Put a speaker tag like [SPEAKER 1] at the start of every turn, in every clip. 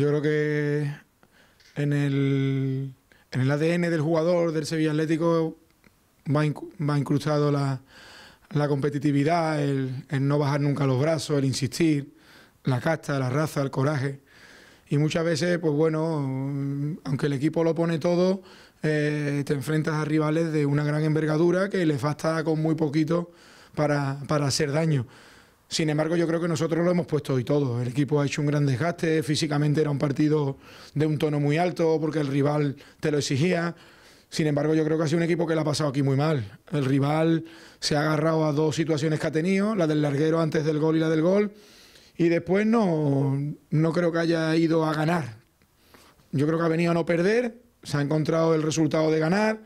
[SPEAKER 1] Yo creo que en el, ADN del jugador del Sevilla Atlético va, incrustado la, competitividad, el, no bajar nunca los brazos, el insistir, la casta, la raza, el coraje. Y muchas veces, pues bueno, aunque el equipo lo pone todo, eh, te enfrentas a rivales de una gran envergadura que les falta con muy poquito para hacer daño. Sin embargo, yo creo que nosotros lo hemos puesto hoy todo. El equipo ha hecho un gran desgaste, físicamente era un partido de un tono muy alto porque el rival te lo exigía. Sin embargo, yo creo que ha sido un equipo que le ha pasado aquí muy mal. El rival se ha agarrado a dos situaciones que ha tenido, la del larguero antes del gol y la del gol. Y después no, no creo que haya ido a ganar. Yo creo que ha venido a no perder, se ha encontrado el resultado de ganar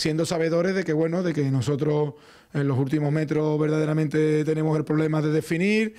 [SPEAKER 1] siendo sabedores de que, bueno, de que nosotros en los últimos metros verdaderamente tenemos el problema de definir,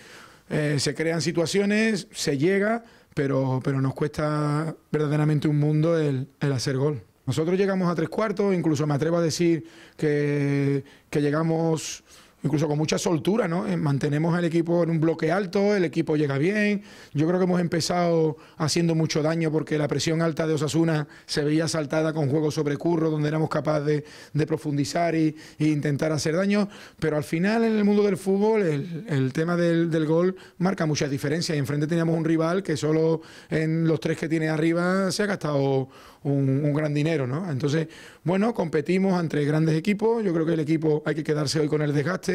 [SPEAKER 1] eh, se crean situaciones, se llega, pero, pero nos cuesta verdaderamente un mundo el, hacer gol. Nosotros llegamos a tres cuartos, incluso me atrevo a decir que, que llegamos incluso con mucha soltura, ¿no? Eh, mantenemos al equipo en un bloque alto, el equipo llega bien. Yo creo que hemos empezado haciendo mucho daño porque la presión alta de Osasuna se veía saltada con juegos sobre curro, donde éramos capaces de, profundizar y, e intentar hacer daño. Pero al final, en el mundo del fútbol, el, tema del, gol marca muchas diferencias. Y enfrente teníamos un rival que solo en los tres que tiene arriba se ha gastado un, un gran dinero, ¿no? Entonces, bueno, competimos entre grandes equipos. Yo creo que el equipo hay que quedarse hoy con el desgaste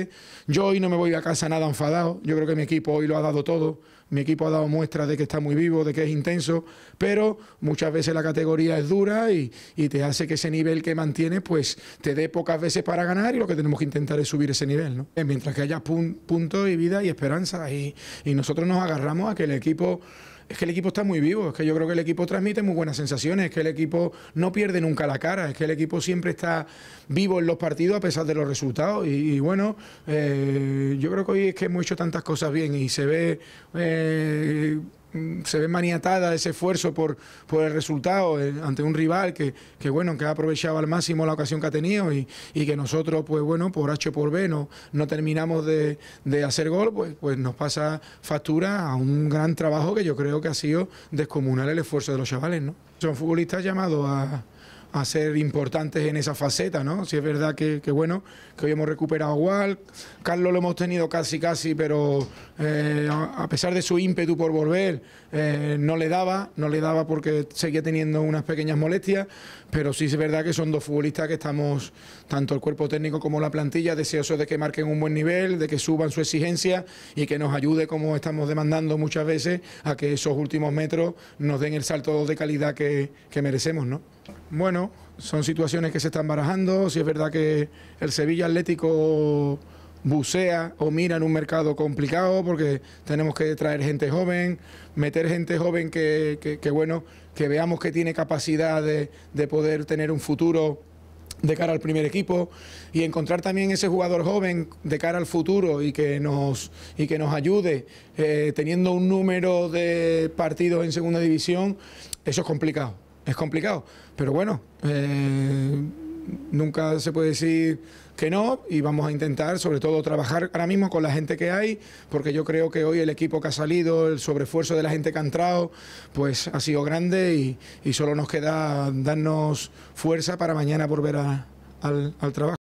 [SPEAKER 1] yo hoy no me voy a casa nada enfadado, yo creo que mi equipo hoy lo ha dado todo, mi equipo ha dado muestras de que está muy vivo, de que es intenso, pero muchas veces la categoría es dura y, te hace que ese nivel que mantiene, pues te dé pocas veces para ganar y lo que tenemos que intentar es subir ese nivel, ¿no? Mientras que haya puntos y vida y esperanza y, y nosotros nos agarramos a que el equipo es que el equipo está muy vivo, es que yo creo que el equipo transmite muy buenas sensaciones, es que el equipo no pierde nunca la cara, es que el equipo siempre está vivo en los partidos a pesar de los resultados. Y, bueno, eh, yo creo que hoy es que hemos hecho tantas cosas bien y se ve... Eh, Mm, se ve maniatada ese esfuerzo por, por el resultado eh, ante un rival que, que, bueno, que ha aprovechado al máximo la ocasión que ha tenido y, y que nosotros, pues bueno, por H por B no, terminamos de, de, hacer gol, pues, pues nos pasa factura a un gran trabajo que yo creo que ha sido descomunal el esfuerzo de los chavales, ¿no? Son futbolistas llamados a a ser importantes en esa faceta, ¿no? Si es verdad que, bueno, que hoy hemos recuperado a Wal, Carlos lo hemos tenido casi casi, pero eh, a pesar de su ímpetu por volver, eh, no le daba, no le daba porque seguía teniendo unas pequeñas molestias, pero sí es verdad que son dos futbolistas que estamos, tanto el cuerpo técnico como la plantilla, deseosos de que marquen un buen nivel, de que suban su exigencia y que nos ayude, como estamos demandando muchas veces, a que esos últimos metros nos den el salto de calidad que merecemos, ¿no? Bueno, son situaciones que se están barajando. Si es verdad que el Sevilla Atlético bucea o mira en un mercado complicado porque tenemos que traer gente joven, meter gente joven que, bueno, que veamos que tiene capacidad de, poder tener un futuro de cara al primer equipo y encontrar también ese jugador joven de cara al futuro y que nos y que nos ayude eh, teniendo un número de partidos en segunda división eso es complicado es complicado. Pero bueno, eh, nunca se puede decir que no y vamos a intentar sobre todo trabajar ahora mismo con la gente que hay, porque yo creo que hoy el equipo que ha salido, el sobrefuerzo de la gente que ha entrado, pues ha sido grande y, solo nos queda darnos fuerza para mañana volver al trabajo.